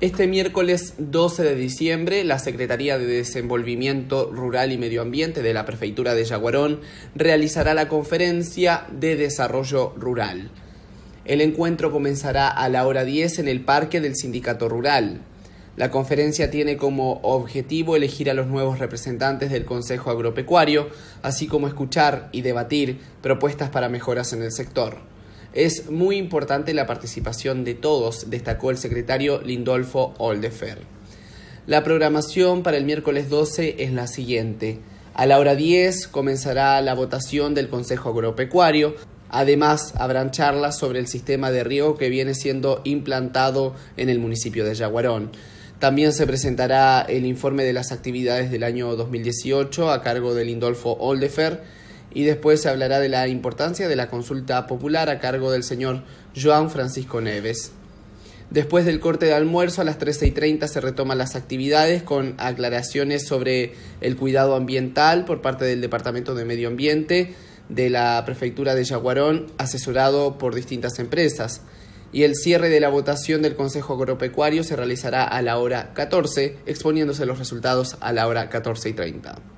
Este miércoles 12 de diciembre, la Secretaría de Desenvolvimiento Rural y Medio Ambiente de la Prefectura de Yaguarón realizará la conferencia de desarrollo rural. El encuentro comenzará a la hora 10 en el Parque del Sindicato Rural. La conferencia tiene como objetivo elegir a los nuevos representantes del Consejo Agropecuario, así como escuchar y debatir propuestas para mejoras en el sector. Es muy importante la participación de todos, destacó el secretario Lindolfo Oldefer. La programación para el miércoles 12 es la siguiente. A la hora 10 comenzará la votación del Consejo Agropecuario. Además, habrán charlas sobre el sistema de riego que viene siendo implantado en el municipio de Yaguarón. También se presentará el informe de las actividades del año 2018 a cargo de Lindolfo Oldefer y después se hablará de la importancia de la consulta popular a cargo del señor Joan Francisco Neves. Después del corte de almuerzo a las 13 y 30 se retoman las actividades con aclaraciones sobre el cuidado ambiental por parte del Departamento de Medio Ambiente de la Prefectura de Yaguarón, asesorado por distintas empresas. Y el cierre de la votación del Consejo Agropecuario se realizará a la hora 14, exponiéndose los resultados a la hora 14 y